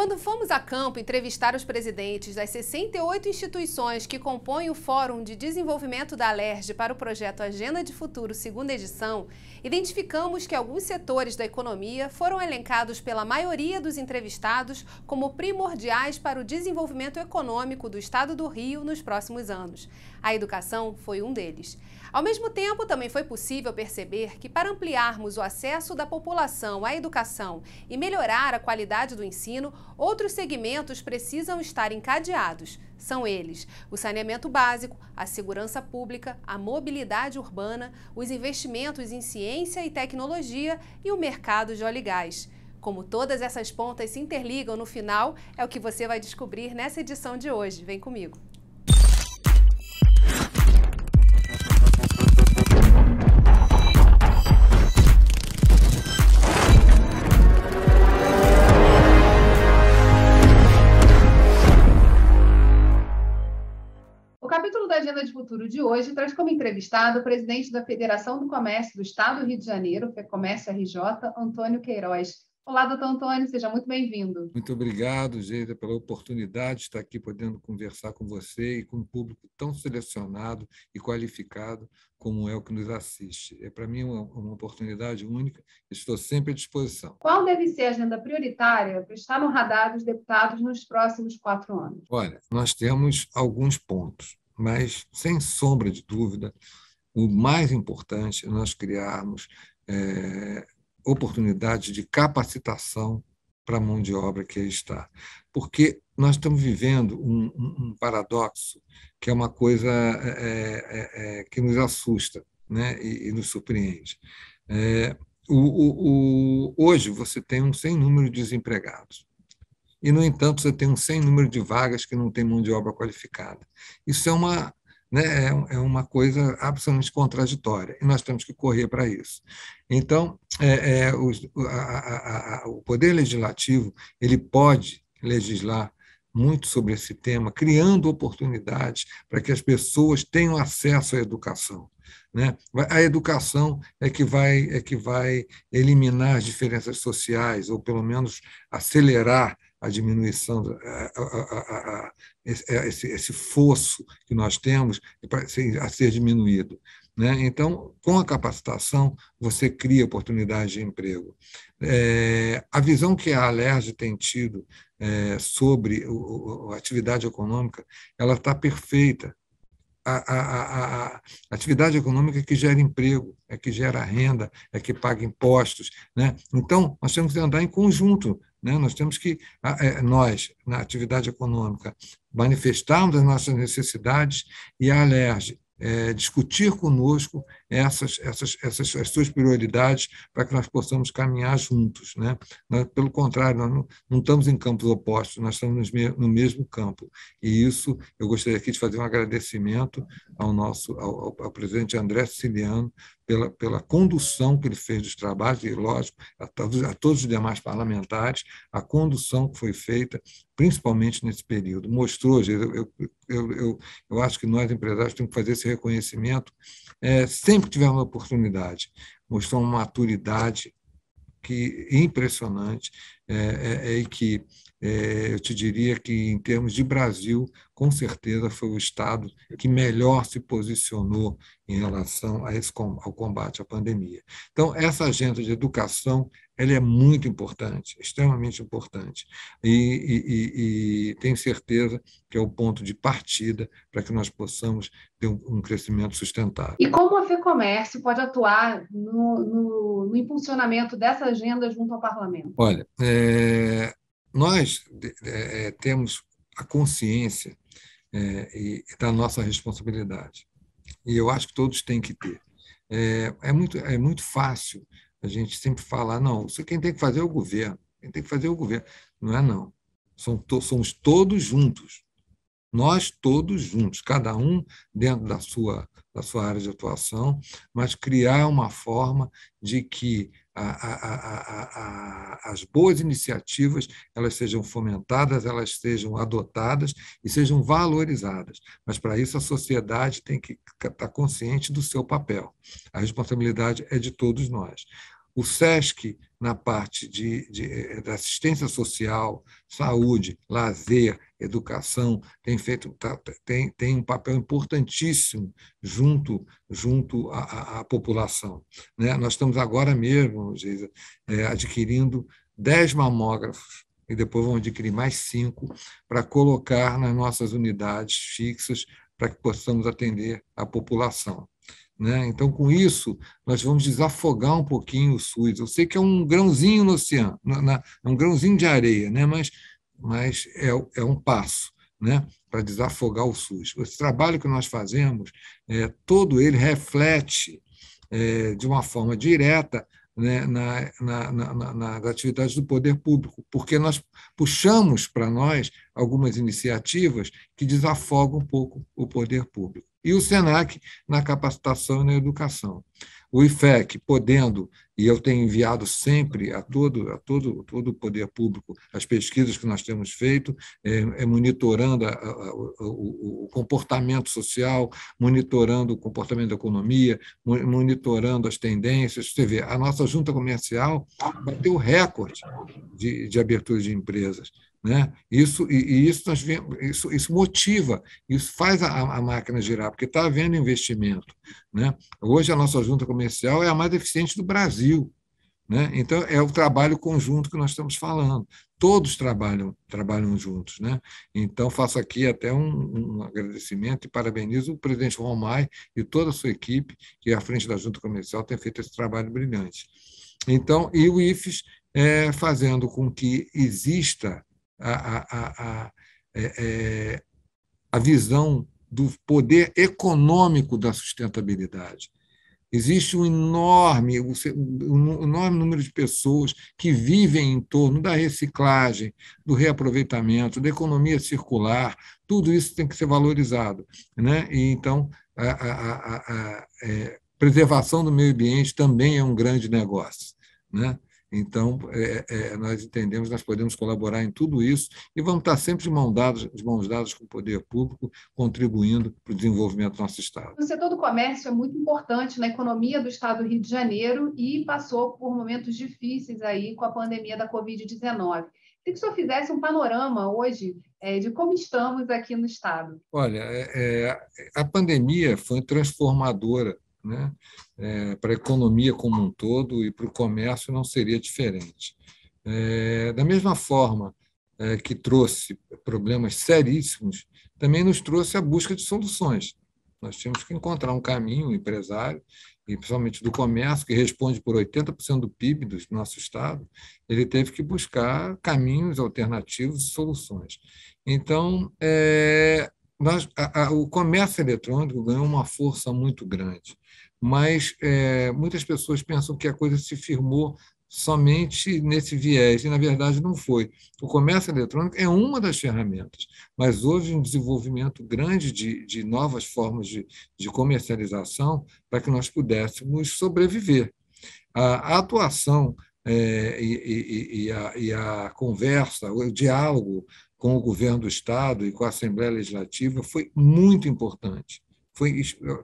Quando fomos a campo entrevistar os presidentes das 68 instituições que compõem o Fórum de Desenvolvimento da Alerj para o projeto Agenda de Futuro, segunda edição, identificamos que alguns setores da economia foram elencados pela maioria dos entrevistados como primordiais para o desenvolvimento econômico do Estado do Rio nos próximos anos. A educação foi um deles. Ao mesmo tempo, também foi possível perceber que, para ampliarmos o acesso da população à educação e melhorar a qualidade do ensino, outros segmentos precisam estar encadeados. São eles o saneamento básico, a segurança pública, a mobilidade urbana, os investimentos em ciência e tecnologia e o mercado de óleo e gás. Como todas essas pontas se interligam no final, é o que você vai descobrir nessa edição de hoje. Vem comigo! Agenda de Futuro de hoje traz como entrevistado o presidente da Federação do Comércio do Estado do Rio de Janeiro, FEComércio é RJ, Antônio Queiroz. Olá, doutor Antônio, seja muito bem-vindo. Muito obrigado, Geida, pela oportunidade de estar aqui podendo conversar com você e com um público tão selecionado e qualificado como é o que nos assiste. É para mim uma, uma, oportunidade única, estou sempre à disposição. Qual deve ser a agenda prioritária para estar no radar dos deputados nos próximos quatro anos? Olha, nós temos alguns pontos mas, sem sombra de dúvida, o mais importante é nós criarmos é, oportunidades de capacitação para a mão de obra que aí está. Porque nós estamos vivendo um, um paradoxo, que é uma coisa é é, é, é, que nos assusta né? e, e nos surpreende. É, o, o, o, hoje você tem um sem número de desempregados e, no entanto, você tem um sem número de vagas que não tem mão de obra qualificada. Isso é uma, né, é, é uma coisa absolutamente contraditória, e nós temos que correr para isso. Então, é, é, o, a, a, a, o Poder Legislativo ele pode legislar muito sobre esse tema, criando oportunidades para que as pessoas tenham acesso à educação. Né? A educação é que, vai, é que vai eliminar as diferenças sociais, ou pelo menos acelerar a diminuição, eh, a, a, a, eh, esse, esse fosso que nós temos é a ser diminuído. Né? Então, com a capacitação, você cria oportunidade de emprego. É, a visão que a Alerj tem tido é, sobre a atividade econômica, ela está perfeita. A, a, a, a, atividade econômica é que gera emprego, é que gera renda, é que paga impostos. Né? Então, nós temos que andar em conjunto né? Nós temos que, ah, é, nós, na atividade econômica, manifestarmos as nossas necessidades e a Alerj é, discutir conosco essas, essas, essas as suas prioridades para que nós possamos caminhar juntos. Né? Nós, pelo contrário, nós não, não, estamos em campos opostos, nós estamos no mesmo campo. E isso eu gostaria aqui de fazer um agradecimento ao nosso ao, ao presidente André Siciliano pela, pela condução que ele fez dos trabalhos, e lógico, a todos, a todos os demais parlamentares, a condução que foi feita, principalmente nesse período. Mostrou, eu, eu, eu, eu, acho que nós, empresários, temos que fazer esse reconhecimento é, sempre sempre tiver a oportunidade. Mostrou uma maturidade que impressionante é, é, é, e que é, eu te diria que, em termos de Brasil, com certeza foi o Estado que melhor se posicionou em relação a esse, ao combate à pandemia. Então, essa agenda de educação ela é muito importante, extremamente importante, e, e, e, e tenho certeza que é o ponto de partida para que nós possamos ter um, um crescimento sustentável. E como a FEComércio pode atuar no, no, no impulsionamento dessa agenda junto ao parlamento? Olha, é, nós é, temos a consciência é, e, da nossa responsabilidade. E eu acho que todos têm que ter. É, é, muito, é muito fácil a gente sempre falar, não, isso quem tem que fazer é o governo, quem tem que fazer é o governo. Não é, não. São, somos todos juntos. Nós todos juntos, cada um dentro da sua, da sua área de atuação, mas criar uma forma de que a, a, as boas iniciativas elas sejam fomentadas, elas sejam adotadas e sejam valorizadas. Mas para isso a sociedade tem que estar tá consciente do seu papel. A responsabilidade é de todos nós o SESC na parte de, de, eh, de assistência social, saúde, lazer, educação, tem feito tá, tem, tem um papel importantíssimo junto junto à, à população. Né? Nós estamos agora mesmo, Geisa, é, adquirindo 10 mamógrafos e depois vamos adquirir mais cinco para colocar nas nossas unidades fixas para que possamos atender a população. Né? Então, com isso, nós vamos desafogar um pouquinho o SUS. Eu sei que é um grãozinho no oceano, na, na, é um grãozinho de areia, né? mas, mas é, é um passo né? para desafogar o SUS. Esse trabalho que nós fazemos, é, todo ele reflete é, de uma forma direta né, na, na, na, nas atividades do poder público, porque nós puxamos para nós algumas iniciativas que desafogam um pouco o poder público e o SENAC na capacitação e na educação. O IFEC, podendo, e eu tenho enviado sempre a todo a todo, todo o poder público as pesquisas que nós temos feito, é, é monitorando a, a, o, o, comportamento social, monitorando o comportamento da economia, monitorando as tendências. Você vê, a nossa junta comercial bateu recorde de, de abertura de empresas. Né? Isso, e, e isso, nós tá vemos, isso, isso motiva, isso faz a, a máquina girar, porque está havendo investimento. Né? Hoje, a nossa junta comercial é a mais eficiente do Brasil. Né? Então, é o trabalho conjunto que nós estamos falando. Todos trabalham, trabalham juntos. Né? Então, faço aqui até um, um agradecimento e parabenizo o presidente Romai e toda a sua equipe, que à frente da Junta Comercial tem feito esse trabalho brilhante. Então, e o IFES é, fazendo com que exista a, a, a, é, é, a visão do poder econômico da sustentabilidade. Existe um enorme, um enorme número de pessoas que vivem em torno da reciclagem, do reaproveitamento, da economia circular. Tudo isso tem que ser valorizado. Né? E, então, a, a, a, a é, preservação do meio ambiente também é um grande negócio. Né? Então, é, é, nós entendemos, nós podemos colaborar em tudo isso e vamos estar sempre de mãos dadas, de mãos dadas com o poder público, contribuindo para o desenvolvimento do nosso Estado. O setor do comércio é muito importante na economia do Estado do Rio de Janeiro e passou por momentos difíceis aí com a pandemia da Covid-19. Se o senhor fizesse um panorama hoje é, de como estamos aqui no Estado. Olha, é, é, a pandemia foi transformadora né? É, para a economia como um todo e para o comércio não seria diferente. É, da mesma forma é, que trouxe problemas seríssimos, também nos trouxe a busca de soluções. Nós tínhamos que encontrar um caminho, o empresário, e principalmente do comércio, que responde por 80% do PIB do nosso Estado, ele teve que buscar caminhos alternativos e soluções. Então, é, nós, a, a, o comércio eletrônico ganhou uma força muito grande, mas é, muitas pessoas pensam que a coisa se firmou somente nesse viés, e na verdade não foi. O comércio eletrônico é uma das ferramentas, mas houve um desenvolvimento grande de, de novas formas de, de comercialização para que nós pudéssemos sobreviver. A, a atuação é, e, e, e, a, e a conversa, o diálogo com o governo do Estado e com a Assembleia Legislativa foi muito importante. Foi,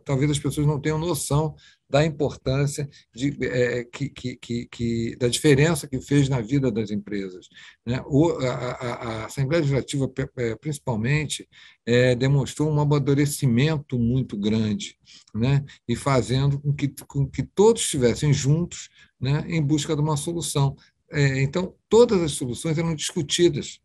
talvez as pessoas não tenham noção da importância de, é, é que, que, que, da diferença que fez na vida das empresas. Né? O, a, a, Assembleia Legislativa, é, principalmente, é, demonstrou um amadurecimento muito grande, né? e fazendo com que, com que todos estivessem juntos né? em busca de uma solução. É, então, todas as soluções eram discutidas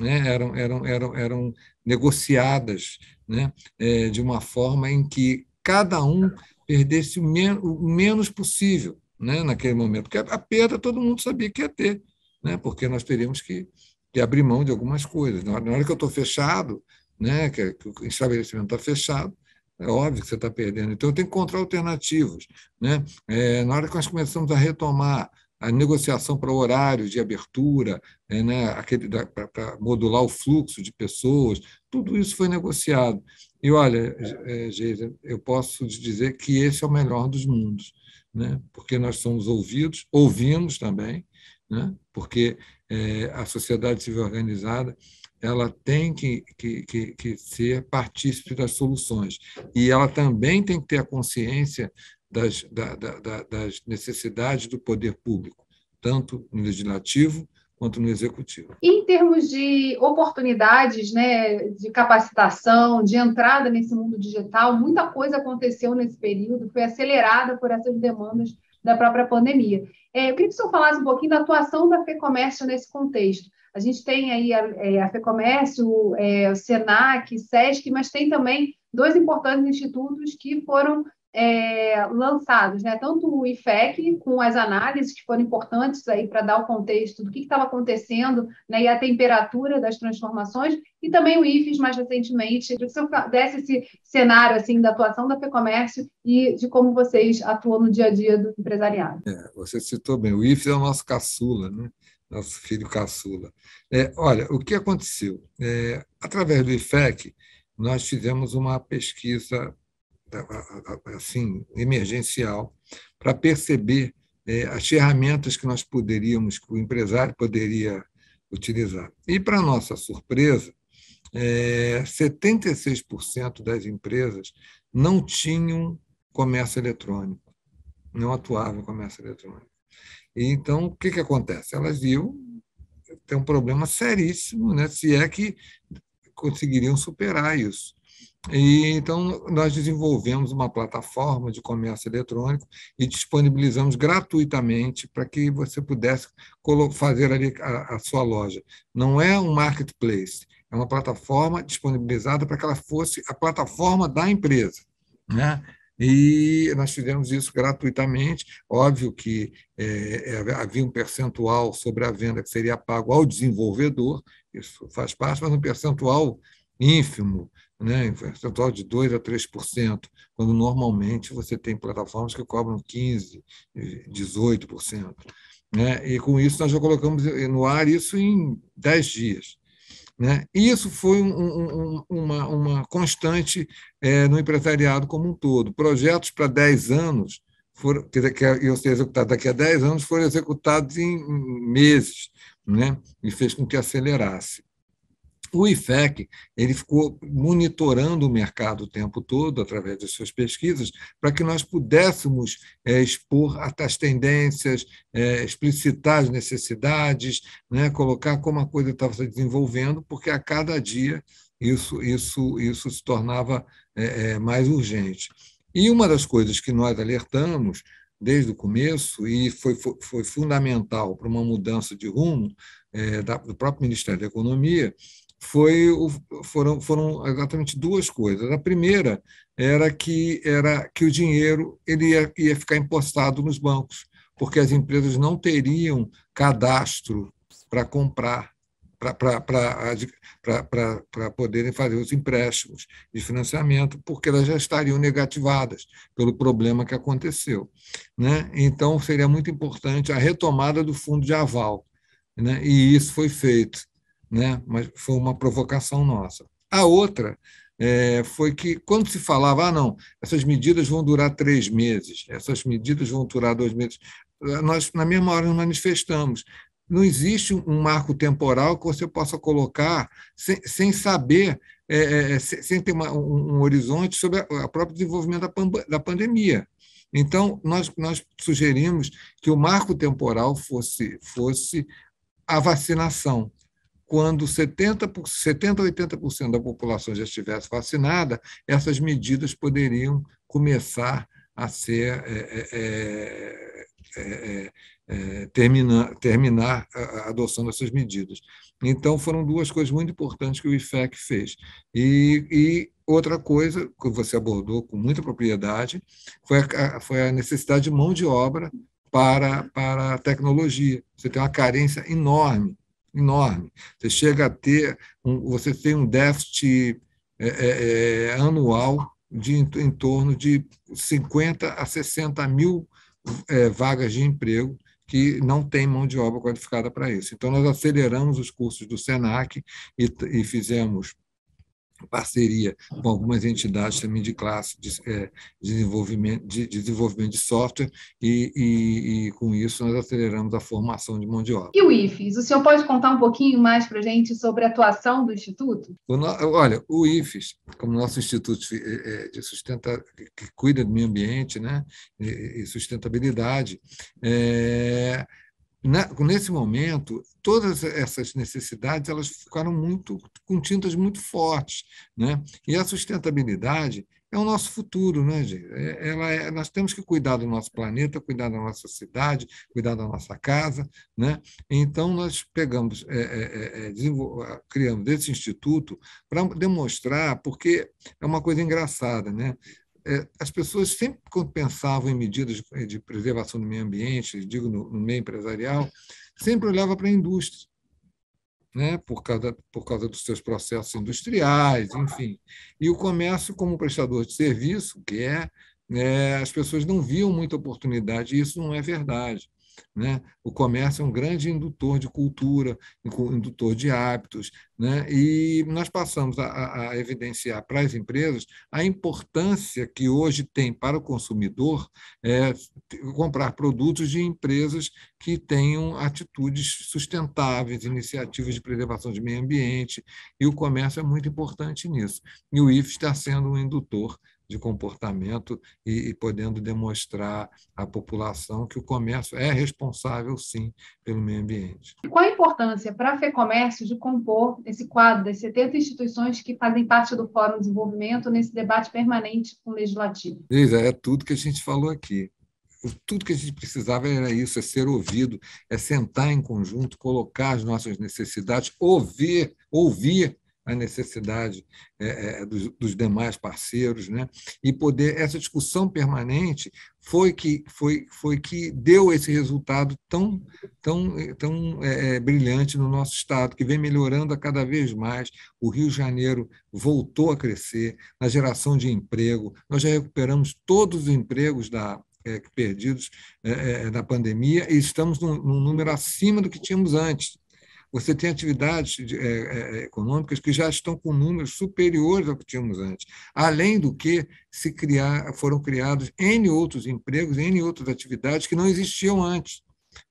né, eram, eram, eram, eram negociadas né, é, de uma forma em que cada um perdesse o, men o menos possível né, naquele momento, porque a perda todo mundo sabia que ia ter, né, porque nós teríamos que, que abrir mão de algumas coisas. Na hora que eu estou fechado, né, que, que o estabelecimento está fechado, é óbvio que você está perdendo. Então, eu tenho que encontrar alternativas. Né? É, na hora que nós começamos a retomar a negociação para horários de abertura, né, né aquele para modular o fluxo de pessoas, tudo isso foi negociado. E olha, é, Geisa, eu posso dizer que esse é o melhor dos mundos, né? porque nós somos ouvidos, ouvimos também, né? porque é, a sociedade civil organizada ela tem que, que, que, que ser partícipe das soluções. E ela também tem que ter a consciência das, da, da, das necessidades do poder público, tanto no legislativo quanto no executivo. Em termos de oportunidades, né, de capacitação, de entrada nesse mundo digital, muita coisa aconteceu nesse período, foi acelerada por essas demandas da própria pandemia. É, eu queria que o senhor falasse um pouquinho da atuação da FEComércio nesse contexto. A gente tem aí a, é, a FEComércio, é, o SENAC, SESC, mas tem também dois importantes institutos que foram é, lançados, né? Tanto o IFEC com as análises que foram importantes aí para dar o contexto do que estava acontecendo, né? E a temperatura das transformações e também o IFES mais recentemente. Se eu desse esse cenário assim da atuação da Fecomércio e de como vocês atuam no dia a dia do empresariado. É, você citou bem, o IFES é o nosso caçula, né? Nosso filho caçula. É, olha, o que aconteceu? É, através do IFEC, nós fizemos uma pesquisa assim emergencial para perceber é, as ferramentas que nós poderíamos, que o empresário poderia utilizar. E, para nossa surpresa, é, 76% das empresas não tinham comércio eletrônico, não atuavam comércio eletrônico. E, então, o que, que acontece? Elas viu tem um problema seríssimo, né? se é que conseguiriam superar isso. E, então, nós desenvolvemos uma plataforma de comércio eletrônico e disponibilizamos gratuitamente para que você pudesse fazer ali a, a, sua loja. Não é um marketplace, é uma plataforma disponibilizada para que ela fosse a plataforma da empresa. Né? E nós fizemos isso gratuitamente. Óbvio que é, é havia um percentual sobre a venda que seria pago ao desenvolvedor, isso faz parte, mas um percentual ínfimo né, em percentual de 2% a 3%, quando normalmente você tem plataformas que cobram 15%, 18%. Né? E com isso nós já colocamos no ar isso em 10 dias. Né? E isso foi um, um, uma, uma, constante é, no empresariado como um todo. Projetos para 10 anos foram, que iam ser executados daqui a 10 anos foram executados em meses, né? e fez com que acelerasse. O IFEC ele ficou monitorando o mercado o tempo todo, através das suas pesquisas, para que nós pudéssemos é, expor as tendências, é, explicitar as necessidades, né, colocar como a coisa estava se desenvolvendo, porque a cada dia isso, isso, isso se tornava é, mais urgente. E uma das coisas que nós alertamos desde o começo e foi, foi, foi fundamental para uma mudança de rumo é, da, do próprio Ministério da Economia foi o, foram, foram exatamente duas coisas. A primeira era que, era que o dinheiro ele ia, ia ficar impostado nos bancos, porque as empresas não teriam cadastro para comprar, para poderem fazer os empréstimos de financiamento, porque elas já estariam negativadas pelo problema que aconteceu. Né? Então, seria muito importante a retomada do fundo de aval, né? e isso foi feito né? mas foi uma provocação nossa. A outra é, foi que, quando se falava, ah, não, essas medidas vão durar três meses, essas medidas vão durar dois meses, nós, na mesma hora, nos manifestamos. Não existe um marco temporal que você possa colocar sem, sem saber, é, é, é sem ter uma, um, um, horizonte sobre o próprio desenvolvimento da, pan, da pandemia. Então, nós, nós sugerimos que o marco temporal fosse, fosse a vacinação quando 70%, 70 80% da população já estivesse vacinada, essas medidas poderiam começar a ser é, é, é, terminar, terminar adoção dessas medidas. Então, foram duas coisas muito importantes que o IFEC fez. E, e outra coisa que você abordou com muita propriedade foi a, foi a necessidade de mão de obra para, para a tecnologia. Você tem uma carência enorme enorme. Você chega a ter, um, você tem um déficit é, é, é anual de em, em, torno de 50 a 60 mil é, vagas de emprego que não tem mão de obra qualificada para isso. Então, nós aceleramos os cursos do SENAC e, e fizemos parceria com algumas entidades também de classe de, é, desenvolvimento, de, desenvolvimento de software, e, e, e, com isso nós aceleramos a formação de mão de obra. E o IFES? O senhor pode contar um pouquinho mais para a gente sobre a atuação do Instituto? O no, olha, o IFES, como nosso Instituto é, é, de Sustenta, que cuida do meio ambiente né, e, e sustentabilidade, é, na, nesse momento, todas essas necessidades elas ficaram muito com tintas muito fortes, né? E a sustentabilidade é o nosso futuro, né, gente? É, ela é, nós temos que cuidar do nosso planeta, cuidar da nossa cidade, cuidar da nossa casa, né? Então nós pegamos, é, é, é, é criamos esse instituto para demonstrar, porque é uma coisa engraçada, né? É, as pessoas sempre quando pensavam em medidas de preservação do meio ambiente, digo no, no meio empresarial, sempre olhava para a indústria, né? por, causa, por causa dos seus processos industriais, enfim. E o comércio como prestador de serviço, que é, né, as pessoas não viam muita oportunidade, e isso não é verdade. Né? O comércio é um grande indutor de cultura, indutor de hábitos, né? e nós passamos a, a evidenciar para as empresas a importância que hoje tem para o consumidor é, comprar produtos de empresas que tenham atitudes sustentáveis, iniciativas de preservação de meio ambiente, e o comércio é muito importante nisso. E o IF está sendo um indutor de comportamento e, e, podendo demonstrar à população que o comércio é responsável, sim, pelo meio ambiente. Qual a importância para a FEComércio de compor esse quadro das 70 instituições que fazem parte do Fórum de Desenvolvimento nesse debate permanente com o Legislativo? Isso é tudo que a gente falou aqui tudo que a gente precisava era isso, é ser ouvido, é sentar em conjunto, colocar as nossas necessidades, ouvir, ouvir a necessidade é, é, é, dos, dos, demais parceiros, né? E poder essa discussão permanente foi que foi, foi que deu esse resultado tão tão tão é, é, brilhante no nosso estado que vem melhorando a cada vez mais. O Rio de Janeiro voltou a crescer na geração de emprego. Nós já recuperamos todos os empregos da é, perdidos é, da pandemia e estamos num, num número acima do que tínhamos antes. Você tem atividades é, é, é, econômicas que já estão com números superiores ao que tínhamos antes. Além do que se criar, foram criados N outros empregos, N outras atividades que não existiam antes.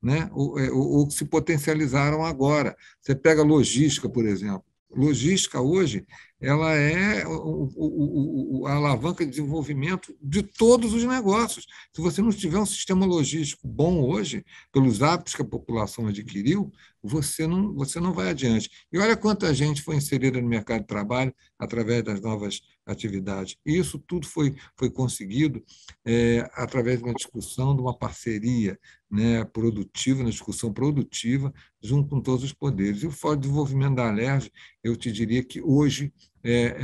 Né? Ou, é, ou, ou se potencializaram agora. Você pega logística, por exemplo logística hoje ela é a alavanca de desenvolvimento de todos os negócios. Se você não tiver um sistema logístico bom hoje, pelos hábitos que a população adquiriu, você não, você não vai adiante. E olha quanta gente foi inserida no mercado de trabalho através das novas atividades. E isso tudo foi, foi conseguido é, através de uma discussão, de uma parceria, né, produtiva, na discussão produtiva, junto com todos os poderes. E o Fórum de Desenvolvimento da Alerj, eu te diria que hoje, é, é,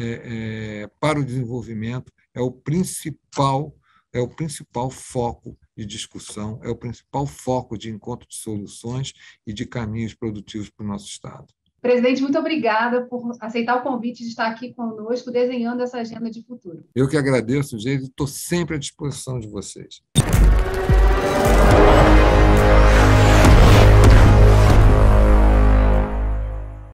é, para o desenvolvimento, é o principal é o principal foco de discussão, é o principal foco de encontro de soluções e de caminhos produtivos para o nosso Estado. Presidente, muito obrigada por aceitar o convite de estar aqui conosco, desenhando essa agenda de futuro. Eu que agradeço, gente, estou sempre à disposição de vocês.